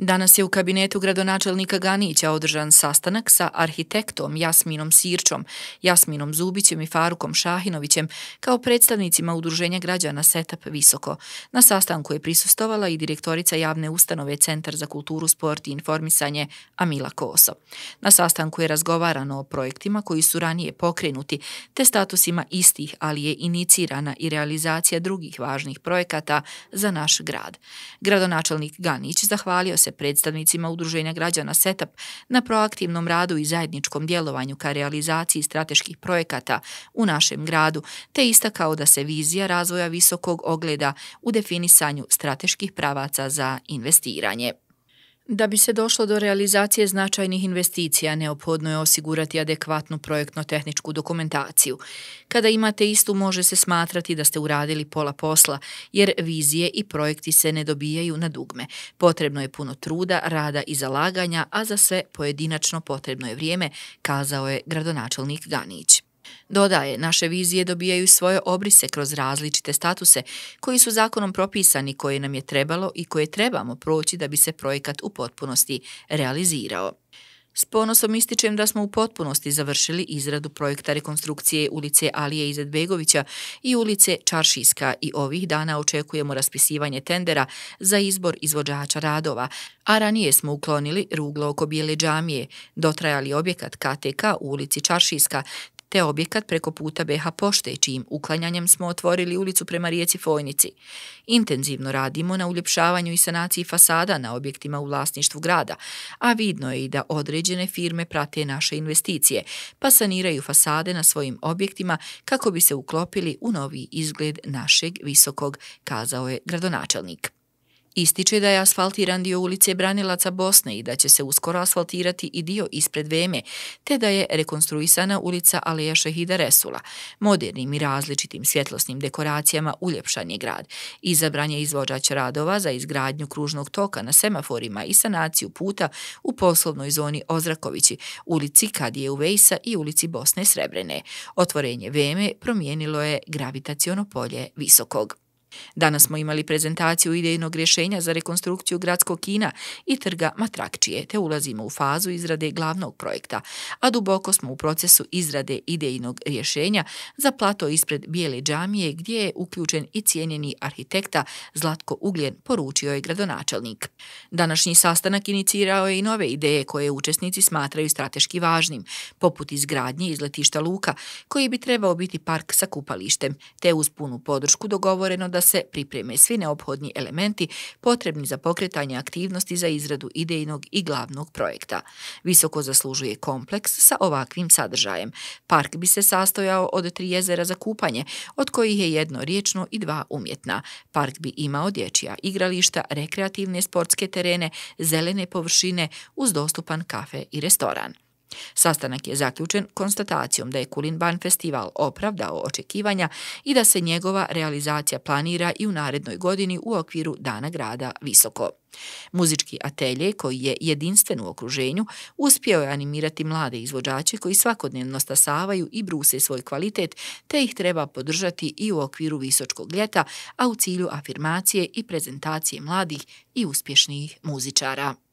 Danas je u kabinetu gradonačelnika Ganića održan sastanak sa arhitektom Jasminom Sirčom, Jasminom Zubićem i Farukom Šahinovićem kao predstavnicima udruženja građana Setup Visoko. Na sastanku je prisustovala i direktorica javne ustanove Centar za kulturu, sport i informisanje Amila Koso. Na sastanku je razgovarano o projektima koji su ranije pokrenuti te statusima istih, ali je inicirana i realizacija drugih važnih projekata za naš grad. Gradonačelnik Ganić zahvalio se se predstavnicima Udruženja građana Setup na proaktivnom radu i zajedničkom djelovanju ka realizaciji strateških projekata u našem gradu, te istakao da se vizija razvoja visokog ogleda u definisanju strateških pravaca za investiranje. Da bi se došlo do realizacije značajnih investicija, neophodno je osigurati adekvatnu projektno-tehničku dokumentaciju. Kada imate istu, može se smatrati da ste uradili pola posla, jer vizije i projekti se ne dobijaju na dugme. Potrebno je puno truda, rada i zalaganja, a za sve pojedinačno potrebno je vrijeme, kazao je gradonačelnik Ganić. Dodaje, naše vizije dobijaju svoje obrise kroz različite statuse koji su zakonom propisani koje nam je trebalo i koje trebamo proći da bi se projekat u potpunosti realizirao. S ponosom ističem da smo u potpunosti završili izradu projekta rekonstrukcije ulice Alije Izetbegovića i ulice Čaršiska i ovih dana očekujemo raspisivanje tendera za izbor izvođača radova, a ranije smo uklonili ruglo oko Bijele džamije, dotrajali objekat KTK u ulici Čaršiska, te objekat preko puta BH pošte, čijim uklanjanjem smo otvorili ulicu prema rijeci Fojnici. Intenzivno radimo na uljepšavanju i sanaciji fasada na objektima u vlasništvu grada, a vidno je i da određene firme prate naše investicije, pa saniraju fasade na svojim objektima kako bi se uklopili u novi izgled našeg visokog, kazao je gradonačelnik. Ističe da je asfaltiran dio ulice Branilaca Bosne i da će se uskoro asfaltirati i dio ispred Veme, te da je rekonstruisana ulica Aleja Šehida Resula. Modernim i različitim svjetlosnim dekoracijama uljepšan je grad. Izabran je izvođač radova za izgradnju kružnog toka na semaforima i sanaciju puta u poslovnoj zoni Ozrakovići, ulici Kadije Uvejsa i ulici Bosne Srebrene. Otvorenje Veme promijenilo je gravitacijono polje visokog. Danas smo imali prezentaciju idejnog rješenja za rekonstrukciju gradskog kina i trga Matrakčije, te ulazimo u fazu izrade glavnog projekta, a duboko smo u procesu izrade idejnog rješenja za plato ispred Bijele džamije, gdje je uključen i cijenjeni arhitekta Zlatko Ugljen, poručio je gradonačelnik. Današnji sastanak inicirao je i nove ideje koje učesnici smatraju strateški važnim, poput izgradnje izletišta Luka, koji bi trebao biti park sa kupalištem, te uz punu podršku dogovoreno da da se pripreme svi neophodni elementi potrebni za pokretanje aktivnosti za izradu idejnog i glavnog projekta. Visoko zaslužuje kompleks sa ovakvim sadržajem. Park bi se sastojao od tri jezera za kupanje, od kojih je jedno riječno i dva umjetna. Park bi imao dječja igrališta, rekreativne sportske terene, zelene površine uz dostupan kafe i restoran. Sastanak je zaključen konstatacijom da je Kulinban festival opravdao očekivanja i da se njegova realizacija planira i u narednoj godini u okviru Dana grada Visoko. Muzički atelje koji je jedinstven u okruženju uspio je animirati mlade izvođače koji svakodnevno stasavaju i bruse svoj kvalitet te ih treba podržati i u okviru visočkog ljeta, a u cilju afirmacije i prezentacije mladih i uspješnih muzičara.